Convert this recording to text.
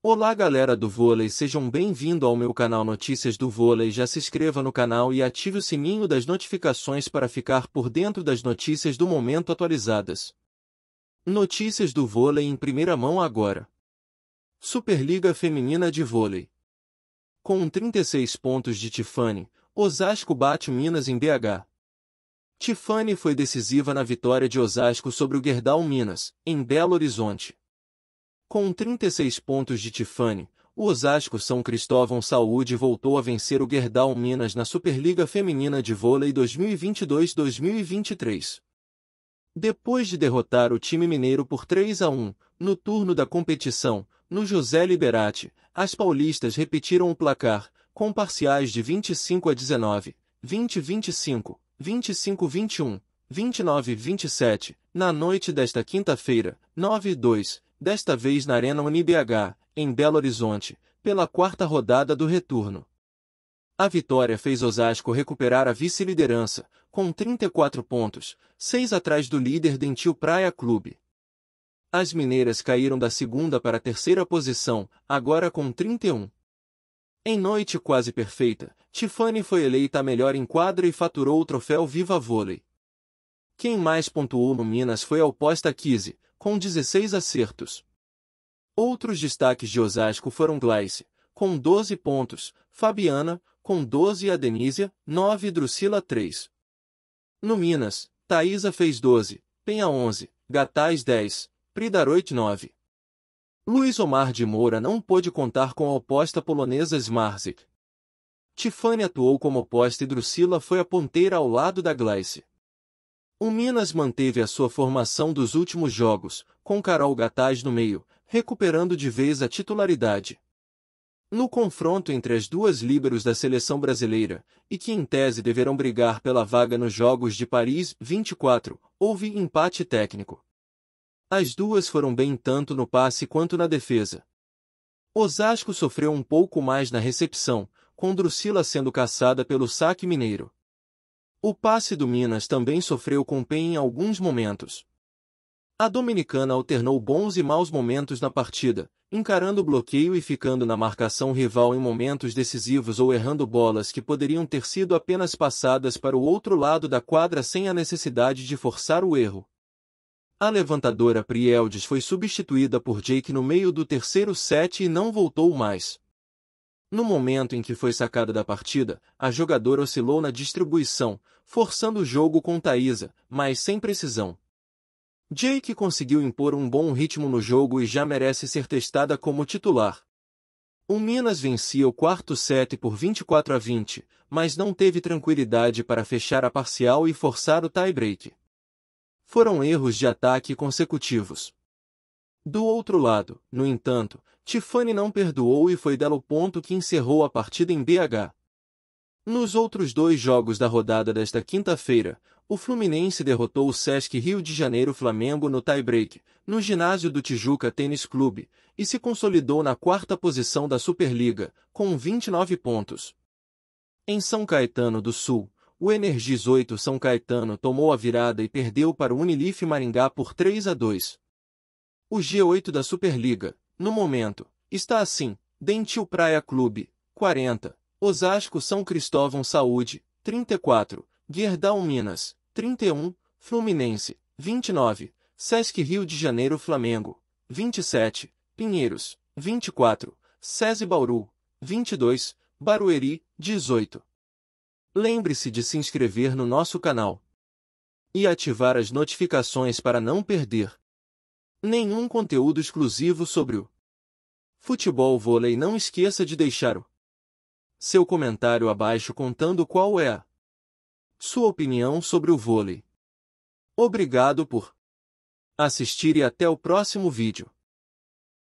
Olá galera do vôlei, sejam bem-vindos ao meu canal Notícias do Vôlei. Já se inscreva no canal e ative o sininho das notificações para ficar por dentro das notícias do momento atualizadas. Notícias do vôlei em primeira mão agora. Superliga Feminina de Vôlei. Com 36 pontos de Tiffany, Osasco bate Minas em BH. Tiffany foi decisiva na vitória de Osasco sobre o Gerdau Minas, em Belo Horizonte. Com 36 pontos de Tiffany, o Osasco São Cristóvão Saúde voltou a vencer o Gerdau Minas na Superliga Feminina de Vôlei 2022-2023. Depois de derrotar o time mineiro por 3 a 1, no turno da competição, no José Liberati, as paulistas repetiram o placar, com parciais de 25 a 19, 20-25, 25-21, 29-27, na noite desta quinta-feira, 9-2, desta vez na Arena UniBH, em Belo Horizonte, pela quarta rodada do retorno. A vitória fez Osasco recuperar a vice-liderança, com 34 pontos, seis atrás do líder Dentil Praia Clube. As mineiras caíram da segunda para a terceira posição, agora com 31. Em noite quase perfeita, Tiffany foi eleita a melhor em quadra e faturou o troféu Viva Vôlei. Quem mais pontuou no Minas foi a oposta 15, com 16 acertos. Outros destaques de Osasco foram Gleice, com 12 pontos, Fabiana, com 12 e Adenísia, 9 e Drusila 3. No Minas, Thaisa fez 12, Penha 11, Gatais 10, Pridaroit 9. Luiz Omar de Moura não pôde contar com a oposta polonesa Smarzik. Tiffany atuou como oposta e Drusila foi a ponteira ao lado da Gleice. O Minas manteve a sua formação dos últimos jogos, com Carol Gataz no meio, recuperando de vez a titularidade. No confronto entre as duas líberos da seleção brasileira, e que em tese deverão brigar pela vaga nos Jogos de Paris 24, houve empate técnico. As duas foram bem tanto no passe quanto na defesa. Osasco sofreu um pouco mais na recepção, com Drusila sendo caçada pelo saque mineiro. O passe do Minas também sofreu com PEN em alguns momentos. A dominicana alternou bons e maus momentos na partida, encarando o bloqueio e ficando na marcação rival em momentos decisivos ou errando bolas que poderiam ter sido apenas passadas para o outro lado da quadra sem a necessidade de forçar o erro. A levantadora Prieldes foi substituída por Jake no meio do terceiro set e não voltou mais. No momento em que foi sacada da partida, a jogadora oscilou na distribuição, forçando o jogo com Thaisa, mas sem precisão. Jake conseguiu impor um bom ritmo no jogo e já merece ser testada como titular. O Minas vencia o quarto set por 24 a 20, mas não teve tranquilidade para fechar a parcial e forçar o tie-break. Foram erros de ataque consecutivos. Do outro lado, no entanto, Tiffany não perdoou e foi dela o ponto que encerrou a partida em BH. Nos outros dois jogos da rodada desta quinta-feira, o Fluminense derrotou o Sesc Rio de Janeiro Flamengo no tie-break, no ginásio do Tijuca Tênis Clube, e se consolidou na quarta posição da Superliga, com 29 pontos. Em São Caetano do Sul, o Energis 8 São Caetano tomou a virada e perdeu para o Unilife Maringá por 3 a 2. O G8 da Superliga, no momento, está assim: Dentil Praia Clube, 40, Osasco São Cristóvão Saúde, 34, Guerdal Minas, 31, Fluminense, 29, Sesc Rio de Janeiro Flamengo, 27, Pinheiros, 24, SESI Bauru, 22, Barueri, 18. Lembre-se de se inscrever no nosso canal e ativar as notificações para não perder Nenhum conteúdo exclusivo sobre o futebol vôlei. Não esqueça de deixar o seu comentário abaixo contando qual é a sua opinião sobre o vôlei. Obrigado por assistir e até o próximo vídeo.